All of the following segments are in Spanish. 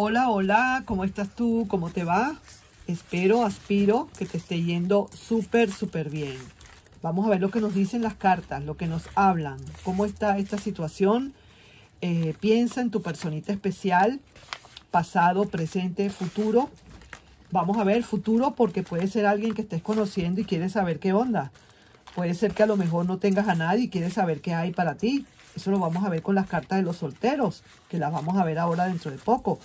Hola, hola, ¿cómo estás tú? ¿Cómo te va? Espero, aspiro que te esté yendo súper, súper bien. Vamos a ver lo que nos dicen las cartas, lo que nos hablan, cómo está esta situación. Eh, piensa en tu personita especial, pasado, presente, futuro. Vamos a ver futuro porque puede ser alguien que estés conociendo y quieres saber qué onda. Puede ser que a lo mejor no tengas a nadie y quieres saber qué hay para ti. Eso lo vamos a ver con las cartas de los solteros, que las vamos a ver ahora dentro de poco.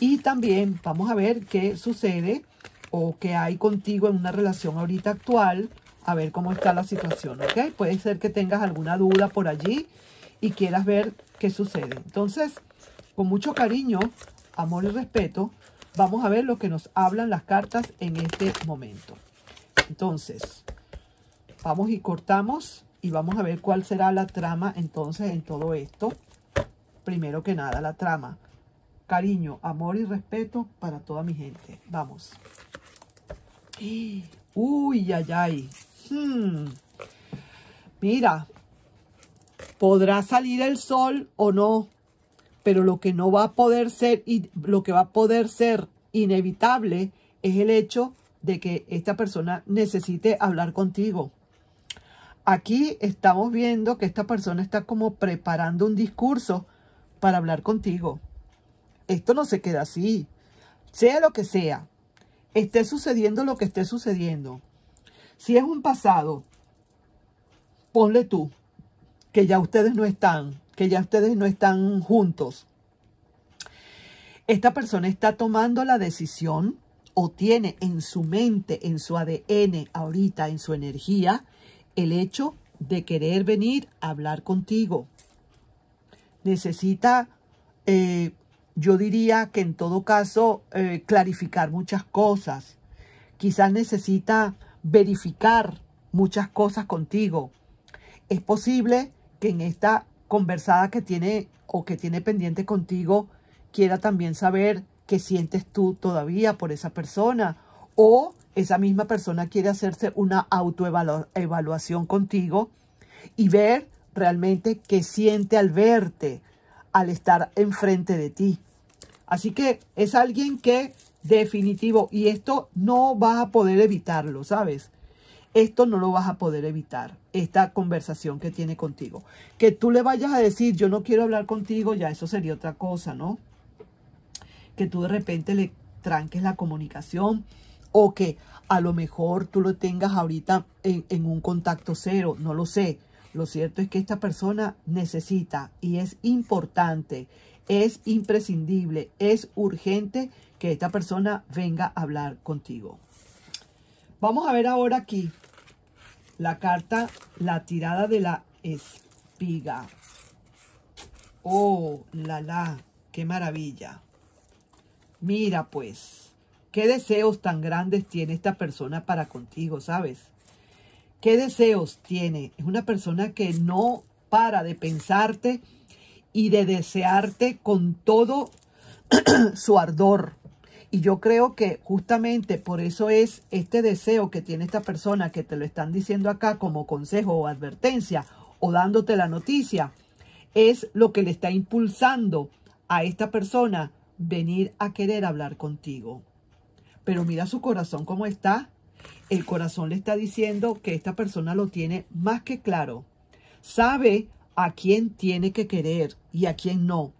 Y también vamos a ver qué sucede o qué hay contigo en una relación ahorita actual, a ver cómo está la situación, ¿ok? Puede ser que tengas alguna duda por allí y quieras ver qué sucede. Entonces, con mucho cariño, amor y respeto, vamos a ver lo que nos hablan las cartas en este momento. Entonces, vamos y cortamos y vamos a ver cuál será la trama entonces en todo esto. Primero que nada, la trama cariño, amor y respeto para toda mi gente. Vamos. Uy, ay, ay. Hmm. Mira, podrá salir el sol o no, pero lo que no va a poder ser y lo que va a poder ser inevitable es el hecho de que esta persona necesite hablar contigo. Aquí estamos viendo que esta persona está como preparando un discurso para hablar contigo esto no se queda así. Sea lo que sea, esté sucediendo lo que esté sucediendo. Si es un pasado, ponle tú, que ya ustedes no están, que ya ustedes no están juntos. Esta persona está tomando la decisión o tiene en su mente, en su ADN, ahorita, en su energía, el hecho de querer venir a hablar contigo. Necesita eh, yo diría que en todo caso eh, clarificar muchas cosas. Quizás necesita verificar muchas cosas contigo. Es posible que en esta conversada que tiene o que tiene pendiente contigo quiera también saber qué sientes tú todavía por esa persona o esa misma persona quiere hacerse una autoevaluación contigo y ver realmente qué siente al verte, al estar enfrente de ti. Así que es alguien que definitivo, y esto no vas a poder evitarlo, ¿sabes? Esto no lo vas a poder evitar, esta conversación que tiene contigo. Que tú le vayas a decir, yo no quiero hablar contigo, ya eso sería otra cosa, ¿no? Que tú de repente le tranques la comunicación o que a lo mejor tú lo tengas ahorita en, un contacto cero, no lo sé. Lo cierto es que esta persona necesita y es importante, es imprescindible, es urgente que esta persona venga a hablar contigo. Vamos a ver ahora aquí la carta, la tirada de la espiga. Oh, la la, qué maravilla. Mira pues, qué deseos tan grandes tiene esta persona para contigo, ¿sabes? ¿Qué deseos tiene? Es una persona que no para de pensarte y de desearte con todo su ardor. Y yo creo que justamente por eso es este deseo que tiene esta persona que te lo están diciendo acá como consejo o advertencia o dándote la noticia, es lo que le está impulsando a esta persona venir a querer hablar contigo. Pero mira su corazón cómo está el corazón le está diciendo que esta persona lo tiene más que claro. Sabe a quién tiene que querer y a quién no.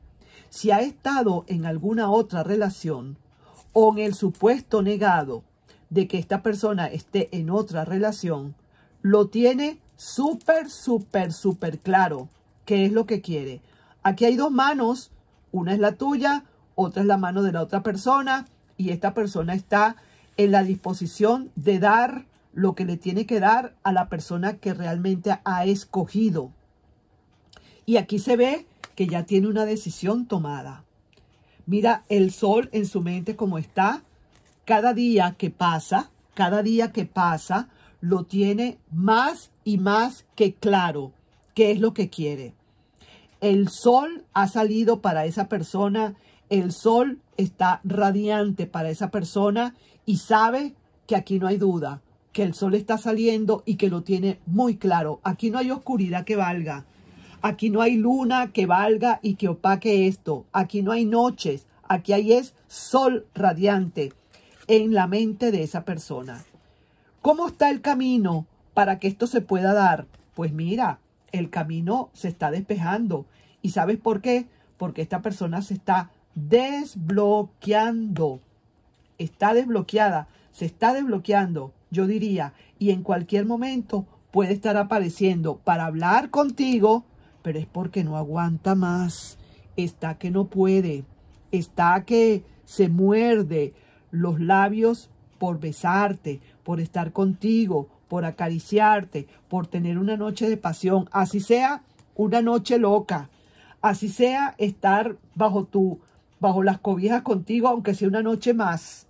Si ha estado en alguna otra relación o en el supuesto negado de que esta persona esté en otra relación, lo tiene súper, súper, súper claro qué es lo que quiere. Aquí hay dos manos, una es la tuya, otra es la mano de la otra persona y esta persona está en la disposición de dar lo que le tiene que dar a la persona que realmente ha escogido. Y aquí se ve que ya tiene una decisión tomada. Mira el sol en su mente como está. Cada día que pasa, cada día que pasa, lo tiene más y más que claro qué es lo que quiere. El sol ha salido para esa persona, el sol está radiante para esa persona y sabe que aquí no hay duda, que el sol está saliendo y que lo tiene muy claro. Aquí no hay oscuridad que valga. Aquí no hay luna que valga y que opaque esto. Aquí no hay noches. Aquí hay es sol radiante en la mente de esa persona. ¿Cómo está el camino para que esto se pueda dar? Pues mira, el camino se está despejando. ¿Y sabes por qué? Porque esta persona se está desbloqueando está desbloqueada, se está desbloqueando, yo diría, y en cualquier momento puede estar apareciendo para hablar contigo, pero es porque no aguanta más, está que no puede, está que se muerde los labios por besarte, por estar contigo, por acariciarte, por tener una noche de pasión, así sea una noche loca, así sea estar bajo tu bajo las cobijas contigo, aunque sea una noche más.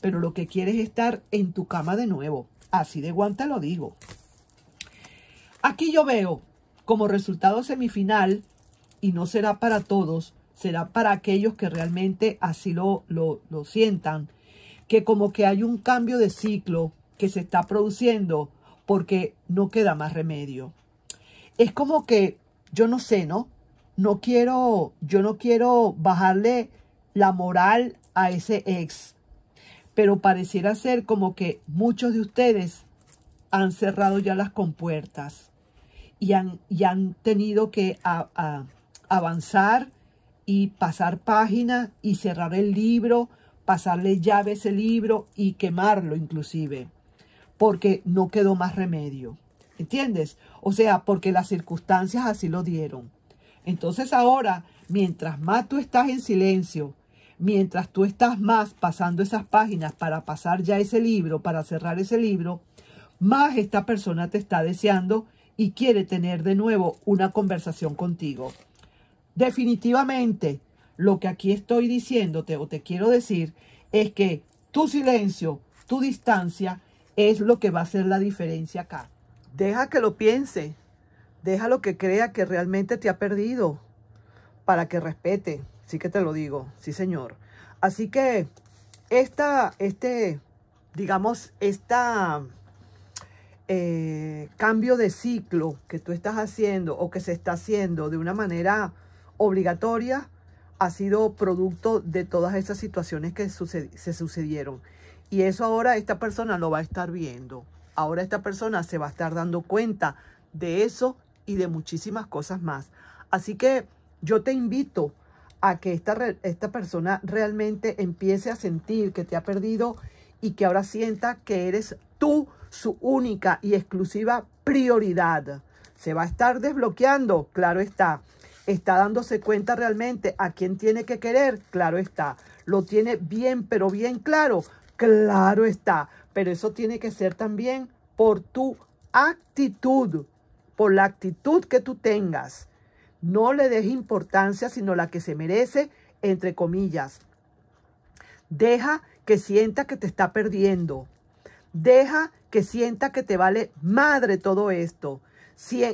Pero lo que quieres es estar en tu cama de nuevo. Así de guanta lo digo. Aquí yo veo como resultado semifinal, y no será para todos, será para aquellos que realmente así lo, lo, lo sientan, que como que hay un cambio de ciclo que se está produciendo porque no queda más remedio. Es como que, yo no sé, ¿no? no quiero, yo no quiero bajarle la moral a ese ex. Pero pareciera ser como que muchos de ustedes han cerrado ya las compuertas y han, han tenido que avanzar y pasar página y cerrar el libro, pasarle llave a ese libro y quemarlo inclusive, porque no quedó más remedio. ¿Entiendes? O sea, porque las circunstancias así lo dieron. Entonces ahora, mientras más tú estás en silencio, mientras tú estás más pasando esas páginas para pasar ya ese libro, para cerrar ese libro, más esta persona te está deseando y quiere tener de nuevo una conversación contigo. Definitivamente, lo que aquí estoy diciéndote o te quiero decir es que tu silencio, tu distancia, es lo que va a hacer la diferencia acá. Deja que lo piense lo que crea que realmente te ha perdido para que respete. Sí que te lo digo, sí señor. Así que esta, este, digamos, esta eh, cambio de ciclo que tú estás haciendo o que se está haciendo de una manera obligatoria ha sido producto de todas esas situaciones que se sucedieron. Y eso ahora esta persona lo va a estar viendo. Ahora esta persona se va a estar dando cuenta de eso y de muchísimas cosas más. Así que yo te invito a que esta, esta persona realmente empiece a sentir que te ha perdido y que ahora sienta que eres tú su única y exclusiva prioridad. Se va a estar desbloqueando, claro está. Está dándose cuenta realmente a quién tiene que querer, claro está. Lo tiene bien, pero bien claro, claro está. Pero eso tiene que ser también por tu actitud, por la actitud que tú tengas. No le des importancia sino la que se merece, entre comillas. Deja que sienta que te está perdiendo. Deja que sienta que te vale madre todo esto.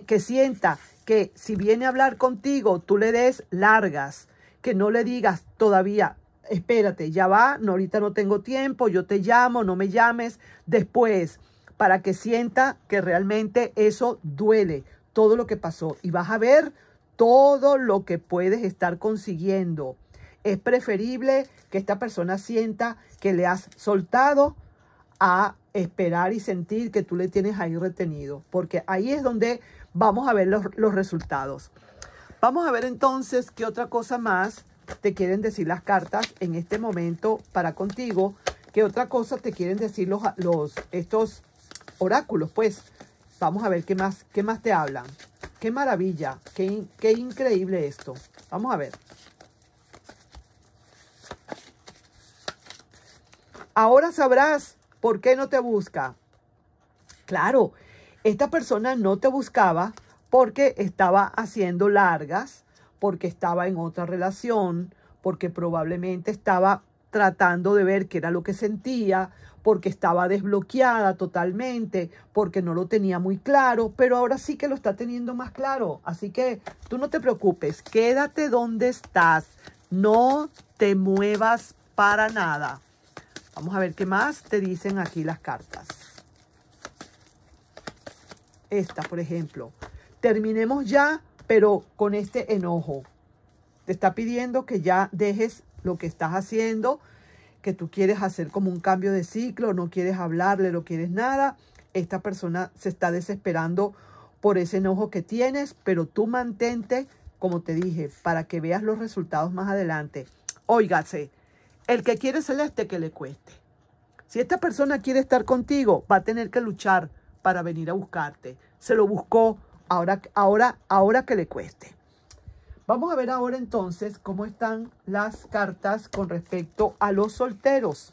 Que sienta que si viene a hablar contigo, tú le des largas. Que no le digas todavía, espérate, ya va, no, ahorita no tengo tiempo, yo te llamo, no me llames después para que sienta que realmente eso duele, todo lo que pasó. Y vas a ver todo lo que puedes estar consiguiendo. Es preferible que esta persona sienta que le has soltado a esperar y sentir que tú le tienes ahí retenido, porque ahí es donde vamos a ver los, resultados. Vamos a ver entonces qué otra cosa más te quieren decir las cartas en este momento para contigo, qué otra cosa te quieren decir los, los estos oráculos, pues. Vamos a ver qué más, qué más te hablan. Qué maravilla, qué, qué increíble esto. Vamos a ver. Ahora sabrás por qué no te busca. Claro, esta persona no te buscaba porque estaba haciendo largas, porque estaba en otra relación, porque probablemente estaba tratando de ver qué era lo que sentía, porque estaba desbloqueada totalmente, porque no lo tenía muy claro, pero ahora sí que lo está teniendo más claro. Así que tú no te preocupes, quédate donde estás, no te muevas para nada. Vamos a ver qué más te dicen aquí las cartas. Esta, por ejemplo. Terminemos ya, pero con este enojo. Te está pidiendo que ya dejes lo que estás haciendo, que tú quieres hacer como un cambio de ciclo, no quieres hablarle, no quieres nada. Esta persona se está desesperando por ese enojo que tienes, pero tú mantente, como te dije, para que veas los resultados más adelante. Óigase, el que quiere este, que le cueste. Si esta persona quiere estar contigo, va a tener que luchar para venir a buscarte. Se lo buscó, ahora, ahora, ahora que le cueste. Vamos a ver ahora entonces cómo están las cartas con respecto a los solteros.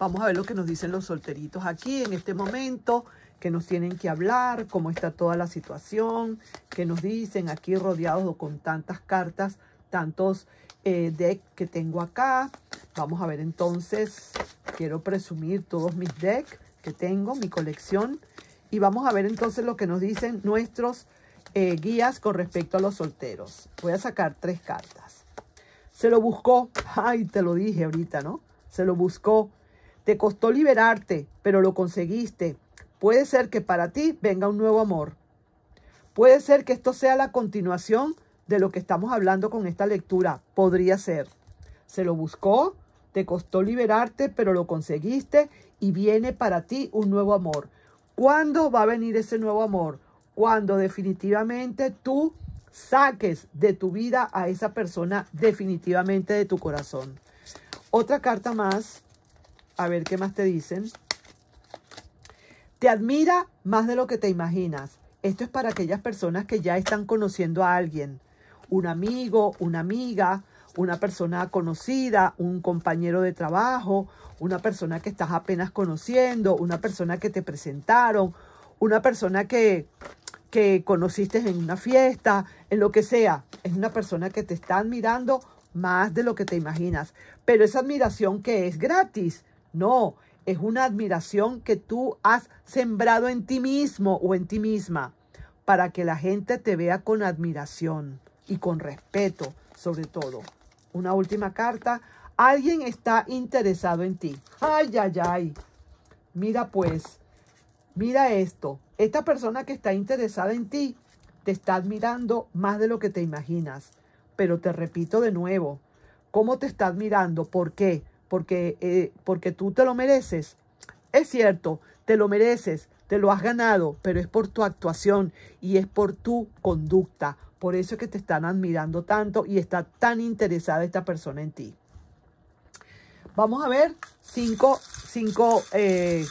Vamos a ver lo que nos dicen los solteritos aquí en este momento, que nos tienen que hablar, cómo está toda la situación, qué nos dicen aquí rodeados con tantas cartas, tantos eh, decks que tengo acá. Vamos a ver entonces, quiero presumir todos mis decks que tengo, mi colección. Y vamos a ver entonces lo que nos dicen nuestros eh, guías con respecto a los solteros. Voy a sacar tres cartas. Se lo buscó. Ay, te lo dije ahorita, ¿no? Se lo buscó. Te costó liberarte, pero lo conseguiste. Puede ser que para ti venga un nuevo amor. Puede ser que esto sea la continuación de lo que estamos hablando con esta lectura. Podría ser. Se lo buscó, te costó liberarte, pero lo conseguiste y viene para ti un nuevo amor. ¿Cuándo va a venir ese nuevo amor? cuando definitivamente tú saques de tu vida a esa persona definitivamente de tu corazón. Otra carta más, a ver qué más te dicen. Te admira más de lo que te imaginas. Esto es para aquellas personas que ya están conociendo a alguien, un amigo, una amiga, una persona conocida, un compañero de trabajo, una persona que estás apenas conociendo, una persona que te presentaron, una persona que que conociste en una fiesta, en lo que sea, es una persona que te está admirando más de lo que te imaginas. Pero esa admiración que es gratis, no, es una admiración que tú has sembrado en ti mismo o en ti misma para que la gente te vea con admiración y con respeto, sobre todo. Una última carta. Alguien está interesado en ti. Ay, ay, ay. Mira pues, mira esto. Esta persona que está interesada en ti te está admirando más de lo que te imaginas. Pero te repito de nuevo, ¿cómo te está admirando? ¿Por qué? Porque, eh, porque tú te lo mereces. Es cierto, te lo mereces, te lo has ganado, pero es por tu actuación y es por tu conducta. Por eso es que te están admirando tanto y está tan interesada esta persona en ti. Vamos a ver cinco, cinco eh,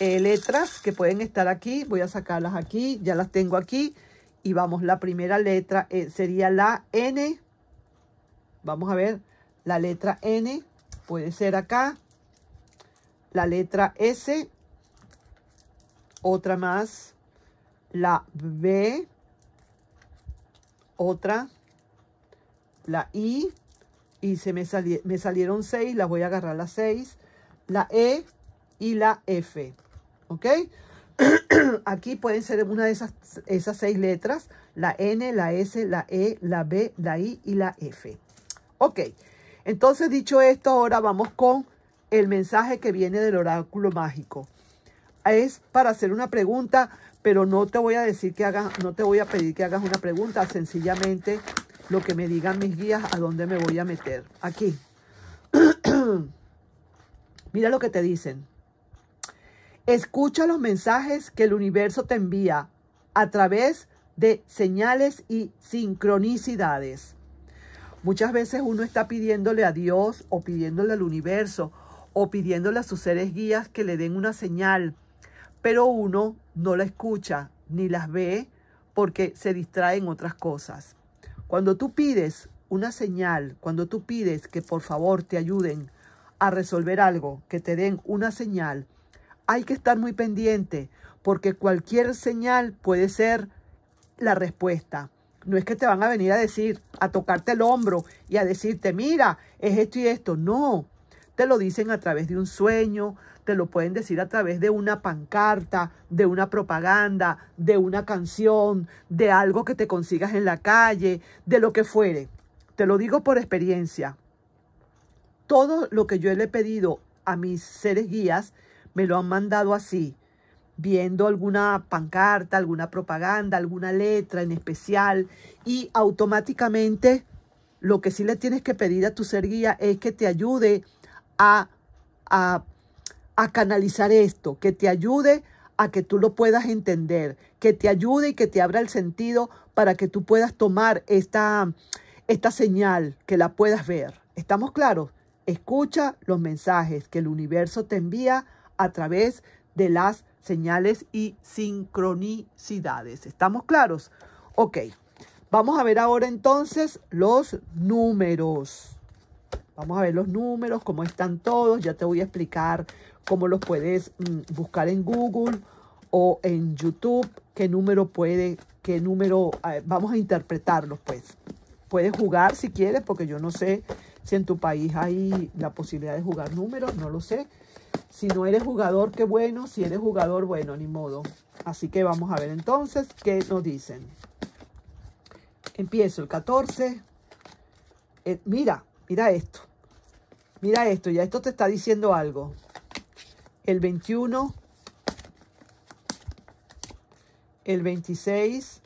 eh, letras que pueden estar aquí. Voy a sacarlas aquí, ya las tengo aquí. Y vamos, la primera letra eh, sería la N. Vamos a ver, la letra N puede ser acá. La letra S, otra más. La B, otra. La I, y se me, me salieron seis, las voy a agarrar las seis. La E y la F. ¿ok? Aquí pueden ser una de esas, esas seis letras, la N, la S, la E, la B, la I y la F. Ok, entonces dicho esto, ahora vamos con el mensaje que viene del oráculo mágico. Es para hacer una pregunta, pero no te voy a decir que hagas, no te voy a pedir que hagas una pregunta, sencillamente lo que me digan mis guías a dónde me voy a meter. Aquí. Mira lo que te dicen. Escucha los mensajes que el universo te envía a través de señales y sincronicidades. Muchas veces uno está pidiéndole a Dios o pidiéndole al universo o pidiéndole a sus seres guías que le den una señal, pero uno no la escucha ni las ve porque se distraen otras cosas. Cuando tú pides una señal, cuando tú pides que por favor te ayuden a resolver algo, que te den una señal, hay que estar muy pendiente porque cualquier señal puede ser la respuesta. No es que te van a venir a decir, a tocarte el hombro y a decirte, mira, es esto y esto. No, te lo dicen a través de un sueño, te lo pueden decir a través de una pancarta, de una propaganda, de una canción, de algo que te consigas en la calle, de lo que fuere. Te lo digo por experiencia. Todo lo que yo le he pedido a mis seres guías me lo han mandado así, viendo alguna pancarta, alguna propaganda, alguna letra en especial y automáticamente lo que sí le tienes que pedir a tu ser guía es que te ayude a, a, a canalizar esto, que te ayude a que tú lo puedas entender, que te ayude y que te abra el sentido para que tú puedas tomar esta, esta señal, que la puedas ver. ¿Estamos claros? Escucha los mensajes que el universo te envía a través de las señales y sincronicidades. ¿Estamos claros? Ok, vamos a ver ahora entonces los números. Vamos a ver los números, cómo están todos. Ya te voy a explicar cómo los puedes mm, buscar en Google o en YouTube. ¿Qué número puede, qué número, eh, vamos a interpretarlos pues. Puedes jugar si quieres, porque yo no sé si en tu país hay la posibilidad de jugar números, no lo sé. Si no eres jugador, qué bueno. Si eres jugador, bueno, ni modo. Así que vamos a ver entonces qué nos dicen. Empiezo el 14. Eh, mira, mira esto. Mira esto, ya esto te está diciendo algo. El 21, el 26,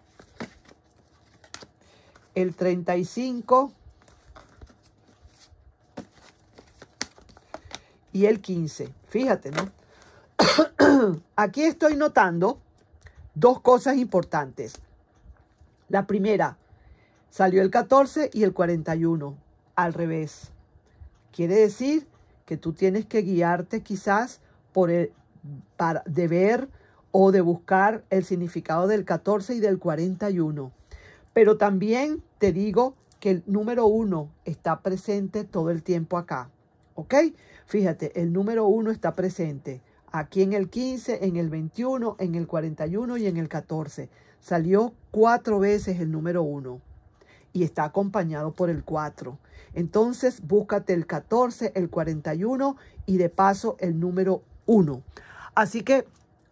el 35, y el 15. Fíjate, ¿no? Aquí estoy notando dos cosas importantes. La primera, salió el 14 y el 41, al revés. Quiere decir que tú tienes que guiarte quizás por el, para, de ver o de buscar el significado del 14 y del 41. Pero también te digo que el número 1 está presente todo el tiempo acá. ¿Ok? Fíjate, el número 1 está presente. Aquí en el 15, en el 21, en el 41 y en el 14. Salió cuatro veces el número 1 y está acompañado por el 4. Entonces, búscate el 14, el 41 y de paso el número 1. Así que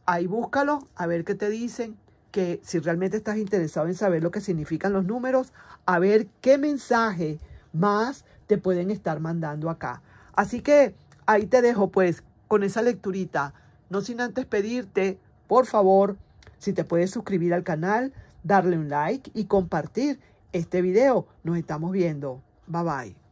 ahí búscalo, a ver qué te dicen, que si realmente estás interesado en saber lo que significan los números, a ver qué mensaje más te pueden estar mandando acá. Así que ahí te dejo pues con esa lecturita. No sin antes pedirte, por favor, si te puedes suscribir al canal, darle un like y compartir este video. Nos estamos viendo. Bye bye.